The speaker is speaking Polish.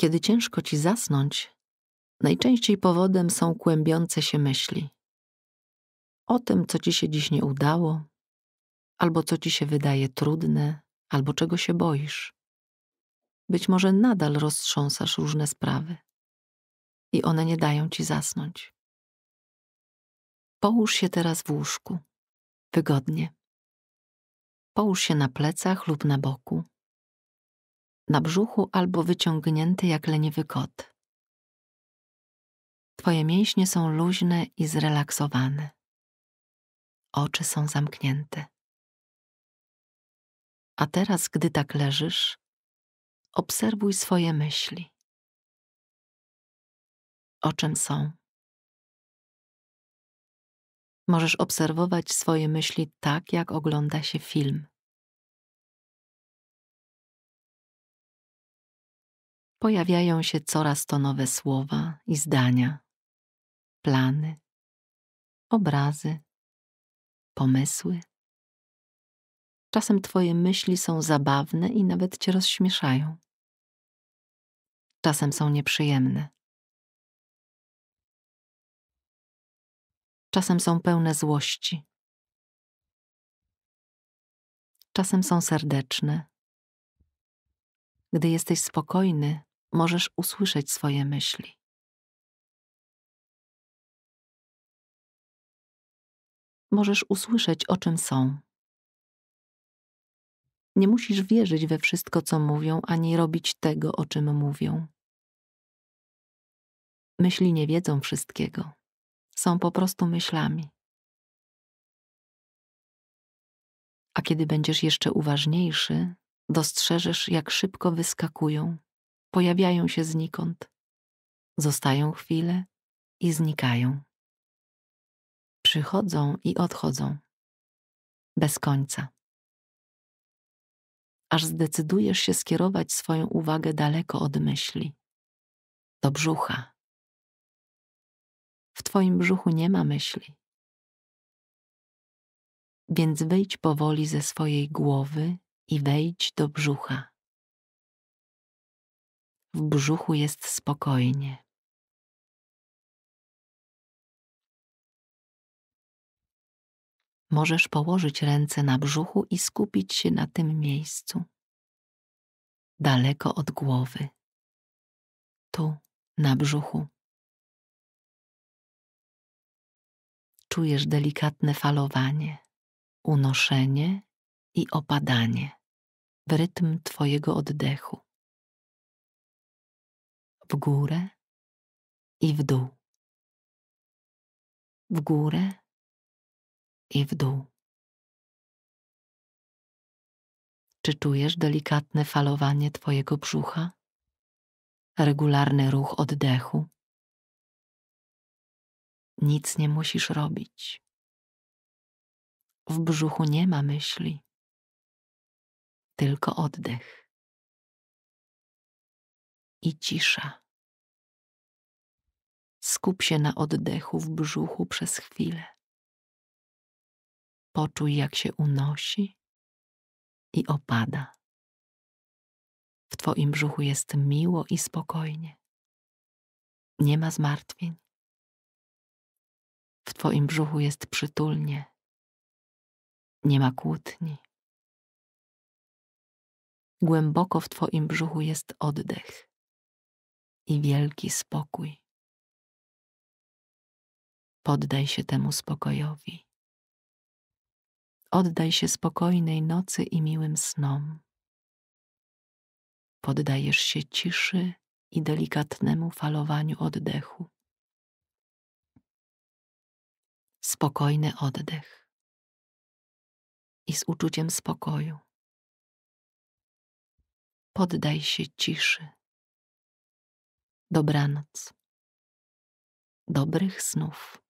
Kiedy ciężko ci zasnąć, najczęściej powodem są kłębiące się myśli. O tym, co ci się dziś nie udało, albo co ci się wydaje trudne, albo czego się boisz. Być może nadal roztrząsasz różne sprawy i one nie dają ci zasnąć. Połóż się teraz w łóżku, wygodnie. Połóż się na plecach lub na boku na brzuchu albo wyciągnięty jak leniwy kot. Twoje mięśnie są luźne i zrelaksowane. Oczy są zamknięte. A teraz, gdy tak leżysz, obserwuj swoje myśli. O czym są? Możesz obserwować swoje myśli tak, jak ogląda się film. pojawiają się coraz to nowe słowa i zdania, plany, obrazy, pomysły. Czasem twoje myśli są zabawne i nawet cię rozśmieszają. Czasem są nieprzyjemne. Czasem są pełne złości. Czasem są serdeczne. Gdy jesteś spokojny, możesz usłyszeć swoje myśli. Możesz usłyszeć, o czym są. Nie musisz wierzyć we wszystko, co mówią, ani robić tego, o czym mówią. Myśli nie wiedzą wszystkiego, są po prostu myślami. A kiedy będziesz jeszcze uważniejszy, dostrzeżesz, jak szybko wyskakują pojawiają się znikąd, zostają chwilę i znikają. Przychodzą i odchodzą bez końca. Aż zdecydujesz się skierować swoją uwagę daleko od myśli, do brzucha. W twoim brzuchu nie ma myśli. Więc wyjdź powoli ze swojej głowy i wejdź do brzucha w brzuchu jest spokojnie. Możesz położyć ręce na brzuchu i skupić się na tym miejscu, daleko od głowy, tu, na brzuchu. Czujesz delikatne falowanie, unoszenie i opadanie w rytm Twojego oddechu w górę i w dół. W górę i w dół. Czy czujesz delikatne falowanie Twojego brzucha? Regularny ruch oddechu? Nic nie musisz robić. W brzuchu nie ma myśli, tylko oddech i cisza. Skup się na oddechu w brzuchu przez chwilę. Poczuj, jak się unosi i opada. W Twoim brzuchu jest miło i spokojnie. Nie ma zmartwień. W Twoim brzuchu jest przytulnie. Nie ma kłótni. Głęboko w Twoim brzuchu jest oddech i wielki spokój. Poddaj się temu spokojowi. Oddaj się spokojnej nocy i miłym snom. Poddajesz się ciszy i delikatnemu falowaniu oddechu. Spokojny oddech i z uczuciem spokoju. Poddaj się ciszy Dobranoc. Dobrych snów.